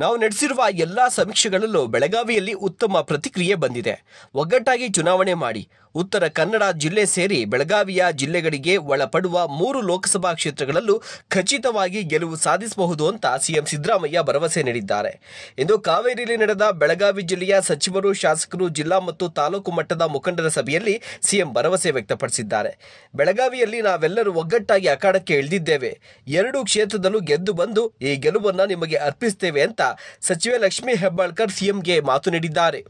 ನಾವು ನಡೆಸಿರುವ ಎಲ್ಲ ಸಮೀಕ್ಷೆಗಳಲ್ಲೂ ಬೆಳಗಾವಿಯಲ್ಲಿ ಉತ್ತಮ ಪ್ರತಿಕ್ರಿಯೆ ಬಂದಿದೆ ಒಗ್ಗಟ್ಟಾಗಿ ಚುನಾವಣೆ ಮಾಡಿ ಉತ್ತರ ಕನ್ನಡ ಜಿಲ್ಲೆ ಸೇರಿ ಬೆಳಗಾವಿಯ ಜಿಲ್ಲೆಗಳಿಗೆ ಒಳಪಡುವ ಮೂರು ಲೋಕಸಭಾ ಕ್ಷೇತ್ರಗಳಲ್ಲೂ ಖಚಿತವಾಗಿ ಗೆಲುವು ಸಾಧಿಸಬಹುದು ಅಂತ ಸಿಎಂ ಸಿದ್ದರಾಮಯ್ಯ ಭರವಸೆ ನೀಡಿದ್ದಾರೆ ಇಂದು ಕಾವೇರಿಯಲ್ಲಿ ನಡೆದ ಬೆಳಗಾವಿ ಜಿಲ್ಲೆಯ ಸಚಿವರು ಶಾಸಕರು ಜಿಲ್ಲಾ ಮತ್ತು ತಾಲೂಕು ಮಟ್ಟದ ಮುಖಂಡರ ಸಭೆಯಲ್ಲಿ ಸಿಎಂ ಭರವಸೆ ವ್ಯಕ್ತಪಡಿಸಿದ್ದಾರೆ ಬೆಳಗಾವಿಯಲ್ಲಿ ನಾವೆಲ್ಲರೂ ಒಗ್ಗಟ್ಟಾಗಿ ಅಖಾಡಕ್ಕೆ ಇಳಿದಿದ್ದೇವೆ ಎರಡೂ ಕ್ಷೇತ್ರದಲ್ಲೂ ಗೆದ್ದು ಬಂದು ಈ ಗೆಲುವನ್ನು ನಿಮಗೆ ಅರ್ಪಿಸುತ್ತೇವೆ ಅಂತ ಸಚಿವೆ ಲಕ್ಷ್ಮೀ ಹೆಬ್ಬಾಳ್ಕರ್ ಸಿಎಂಗೆ ಮಾತು ನೀಡಿದ್ದಾರೆ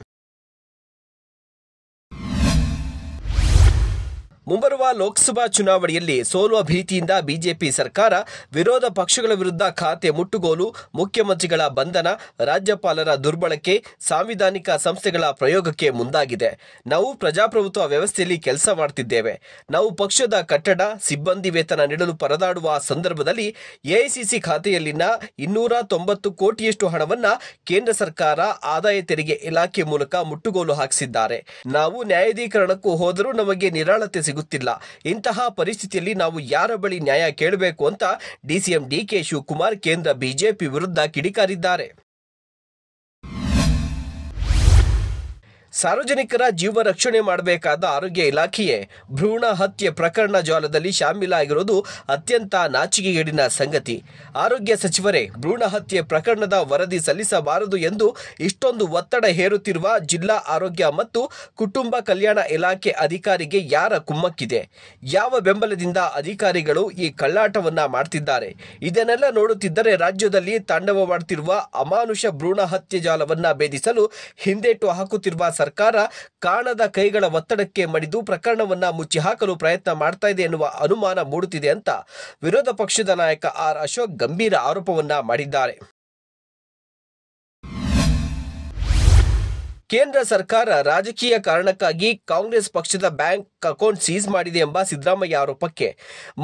ಮುಂಬರುವ ಲೋಕಸಭಾ ಚುನಾವಣೆಯಲ್ಲಿ ಸೋಲುವ ಭೀತಿಯಿಂದ ಬಿಜೆಪಿ ಸರ್ಕಾರ ವಿರೋಧ ಪಕ್ಷಗಳ ವಿರುದ್ಧ ಖಾತೆ ಮುಟ್ಟುಗೋಲು ಮುಖ್ಯಮಂತ್ರಿಗಳ ಬಂಧನ ರಾಜ್ಯಪಾಲರ ದುರ್ಬಳಕೆ ಸಾಂವಿಧಾನಿಕ ಸಂಸ್ಥೆಗಳ ಪ್ರಯೋಗಕ್ಕೆ ಮುಂದಾಗಿದೆ ನಾವು ಪ್ರಜಾಪ್ರಭುತ್ವ ವ್ಯವಸ್ಥೆಯಲ್ಲಿ ಕೆಲಸ ಮಾಡುತ್ತಿದ್ದೇವೆ ನಾವು ಪಕ್ಷದ ಕಟ್ಟಡ ಸಿಬ್ಬಂದಿ ವೇತನ ನೀಡಲು ಪರದಾಡುವ ಸಂದರ್ಭದಲ್ಲಿ ಎಐಸಿಸಿ ಖಾತೆಯಲ್ಲಿನ ಇನ್ನೂರ ತೊಂಬತ್ತು ಕೋಟಿಯಷ್ಟು ಹಣವನ್ನು ಕೇಂದ್ರ ಸರ್ಕಾರ ಆದಾಯ ತೆರಿಗೆ ಇಲಾಖೆ ಮೂಲಕ ಮುಟ್ಟುಗೋಲು ಹಾಕಿಸಿದ್ದಾರೆ ನಾವು ನ್ಯಾಯಾಧೀಕರಣಕ್ಕೂ ಹೋದರೂ ನಮಗೆ ನಿರಾಳತೆ ಸಿಗುತ್ತಿಲ್ಲ ಇಂತಹ ಪರಿಸ್ಥಿತಿಯಲ್ಲಿ ನಾವು ಯಾರ ಬಳಿ ನ್ಯಾಯ ಕೇಳಬೇಕು ಅಂತ ಡಿಸಿಎಂ ಡಿಕೆ ಶಿವಕುಮಾರ್ ಕೇಂದ್ರ ಬಿಜೆಪಿ ವಿರುದ್ಧ ಕಿಡಿಕಾರಿದ್ದಾರೆ ಸಾರ್ವಜನಿಕರ ಜೀವ ರಕ್ಷಣೆ ಮಾಡಬೇಕಾದ ಆರೋಗ್ಯ ಇಲಾಖೆಯೇ ಭ್ರೂಣ ಹತ್ಯೆ ಪ್ರಕರಣ ಜಾಲದಲ್ಲಿ ಶಾಮೀಲಾಗಿರುವುದು ಅತ್ಯಂತ ನಾಚಿಕೆಗೇಡಿನ ಸಂಗತಿ ಆರೋಗ್ಯ ಸಚಿವರೇ ಭ್ರೂಣ ಹತ್ಯೆ ಪ್ರಕರಣದ ವರದಿ ಸಲ್ಲಿಸಬಾರದು ಎಂದು ಇಷ್ಟೊಂದು ಒತ್ತಡ ಹೇರುತ್ತಿರುವ ಜಿಲ್ಲಾ ಆರೋಗ್ಯ ಮತ್ತು ಕುಟುಂಬ ಕಲ್ಯಾಣ ಇಲಾಖೆ ಅಧಿಕಾರಿಗೆ ಯಾರ ಕುಮ್ಮಕ್ಕಿದೆ ಯಾವ ಬೆಂಬಲದಿಂದ ಅಧಿಕಾರಿಗಳು ಈ ಕಳ್ಳಾಟವನ್ನ ಮಾಡ್ತಿದ್ದಾರೆ ಇದನ್ನೆಲ್ಲ ನೋಡುತ್ತಿದ್ದರೆ ರಾಜ್ಯದಲ್ಲಿ ತಾಂಡವವಾಡುತ್ತಿರುವ ಅಮಾನುಷ ಭ್ರೂಣ ಹತ್ಯೆ ಜಾಲವನ್ನ ಭೇದಿಸಲು ಹಿಂದೇಟು ಹಾಕುತ್ತಿರುವ ಸರ್ಕಾರ ಕಾಣದ ಕೈಗಳ ಒತ್ತಡಕ್ಕೆ ಮಡಿದು ಪ್ರಕರಣವನ್ನ ಮುಚ್ಚಿಹಾಕಲು ಪ್ರಯತ್ನ ಮಾಡ್ತಾ ಇದೆ ಎನ್ನುವ ಅನುಮಾನ ಮೂಡುತ್ತಿದೆ ಅಂತ ವಿರೋಧ ಪಕ್ಷದ ನಾಯಕ ಆರ್ ಅಶೋಕ್ ಗಂಭೀರ ಆರೋಪವನ್ನ ಮಾಡಿದ್ದಾರೆ ಕೇಂದ್ರ ಸರ್ಕಾರ ರಾಜಕೀಯ ಕಾರಣಕ್ಕಾಗಿ ಕಾಂಗ್ರೆಸ್ ಪಕ್ಷದ ಬ್ಯಾಂಕ್ ಅಕೌಂಟ್ ಸೀಸ್ ಮಾಡಿದೆ ಎಂಬ ಸಿದ್ದರಾಮಯ್ಯ ಆರೋಪಕ್ಕೆ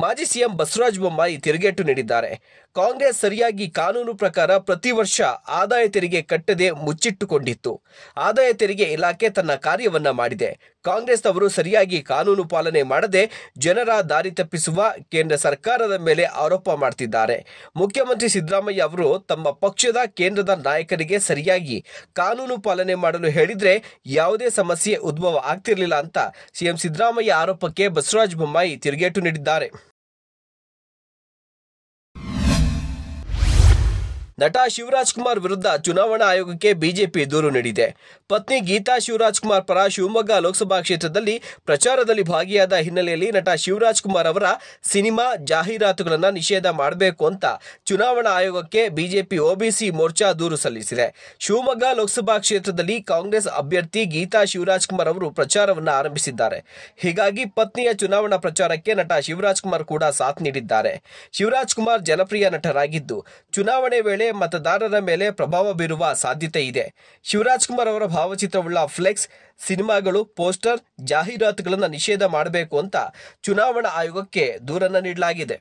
ಮಾಜಿ ಸಿಎಂ ಬಸವರಾಜ ಬೊಮ್ಮಾಯಿ ತಿರುಗೇಟು ನೀಡಿದ್ದಾರೆ ಕಾಂಗ್ರೆಸ್ ಸರಿಯಾಗಿ ಕಾನೂನು ಪ್ರಕಾರ ಪ್ರತಿ ವರ್ಷ ಆದಾಯ ತೆರಿಗೆ ಕಟ್ಟದೆ ಮುಚ್ಚಿಟ್ಟುಕೊಂಡಿತ್ತು ಆದಾಯ ತೆರಿಗೆ ಇಲಾಖೆ ತನ್ನ ಕಾರ್ಯವನ್ನ ಮಾಡಿದೆ ಕಾಂಗ್ರೆಸ್ನವರು ಸರಿಯಾಗಿ ಕಾನೂನು ಪಾಲನೆ ಮಾಡದೆ ಜನರ ದಾರಿ ತಪ್ಪಿಸುವ ಕೇಂದ್ರ ಸರ್ಕಾರದ ಮೇಲೆ ಆರೋಪ ಮಾಡುತ್ತಿದ್ದಾರೆ ಮುಖ್ಯಮಂತ್ರಿ ಸಿದ್ದರಾಮಯ್ಯ ಅವರು ತಮ್ಮ ಪಕ್ಷದ ಕೇಂದ್ರದ ನಾಯಕರಿಗೆ ಸರಿಯಾಗಿ ಕಾನೂನು ಪಾಲನೆ ಮಾಡಲು ಹೇಳಿದ್ರೆ ಯಾವುದೇ ಸಮಸ್ಯೆ ಉದ್ಭವ ಆಗ್ತಿರಲಿಲ್ಲ ಅಂತ ಸಿಎಂ ಸಿದ್ದರಾಮಯ್ಯ ಆರೋಪಕ್ಕೆ ಬಸವರಾಜ ಬೊಮ್ಮಾಯಿ ತಿರುಗೇಟು ನೀಡಿದ್ದಾರೆ ನಟ ಶಿವರಾಜ್ ಕುಮಾರ್ ವಿರುದ್ಧ ಚುನಾವಣಾ ಆಯೋಗಕ್ಕೆ ಬಿಜೆಪಿ ದೂರು ನೀಡಿದೆ ಪತ್ನಿ ಗೀತಾ ಶಿವರಾಜ್ ಕುಮಾರ್ ಪರ ಶಿವಮೊಗ್ಗ ಲೋಕಸಭಾ ಕ್ಷೇತ್ರದಲ್ಲಿ ಪ್ರಚಾರದಲ್ಲಿ ಭಾಗಿಯಾದ ಹಿನ್ನೆಲೆಯಲ್ಲಿ ನಟ ಶಿವರಾಜ್ ಕುಮಾರ್ ಅವರ ಸಿನಿಮಾ ಜಾಹೀರಾತುಗಳನ್ನು ನಿಷೇಧ ಮಾಡಬೇಕು ಅಂತ ಚುನಾವಣಾ ಆಯೋಗಕ್ಕೆ ಬಿಜೆಪಿ ಒಬಿಸಿ ಮೋರ್ಚಾ ದೂರು ಸಲ್ಲಿಸಿದೆ ಶಿವಮೊಗ್ಗ ಲೋಕಸಭಾ ಕ್ಷೇತ್ರದಲ್ಲಿ ಕಾಂಗ್ರೆಸ್ ಅಭ್ಯರ್ಥಿ ಗೀತಾ ಶಿವರಾಜ್ ಕುಮಾರ್ ಅವರು ಪ್ರಚಾರವನ್ನು ಆರಂಭಿಸಿದ್ದಾರೆ ಹೀಗಾಗಿ ಪತ್ನಿಯ ಚುನಾವಣಾ ಪ್ರಚಾರಕ್ಕೆ ನಟ ಶಿವರಾಜ್ ಕುಮಾರ್ ಕೂಡ ಸಾಥ್ ನೀಡಿದ್ದಾರೆ ಶಿವರಾಜ್ ಕುಮಾರ್ ಜನಪ್ರಿಯ ನಟರಾಗಿದ್ದು ಚುನಾವಣೆ ವೇಳೆ ಮೇಲೆ ಮತದಾರರ ಮೇಲೆ ಪ್ರಭಾವ ಬೀರುವ ಸಾಧ್ಯತೆ ಇದೆ ಶಿವರಾಜ್ ಕುಮಾರ್ ಅವರ ಭಾವಚಿತ್ರವುಳ್ಳ ಫ್ಲೆಕ್ಸ್ ಸಿನಿಮಾಗಳು ಪೋಸ್ಟರ್ ಜಾಹೀರಾತುಗಳನ್ನು ನಿಷೇಧ ಮಾಡಬೇಕು ಅಂತ ಚುನಾವಣಾ ಆಯೋಗಕ್ಕೆ ದೂರನ್ನು ನೀಡಲಾಗಿದೆ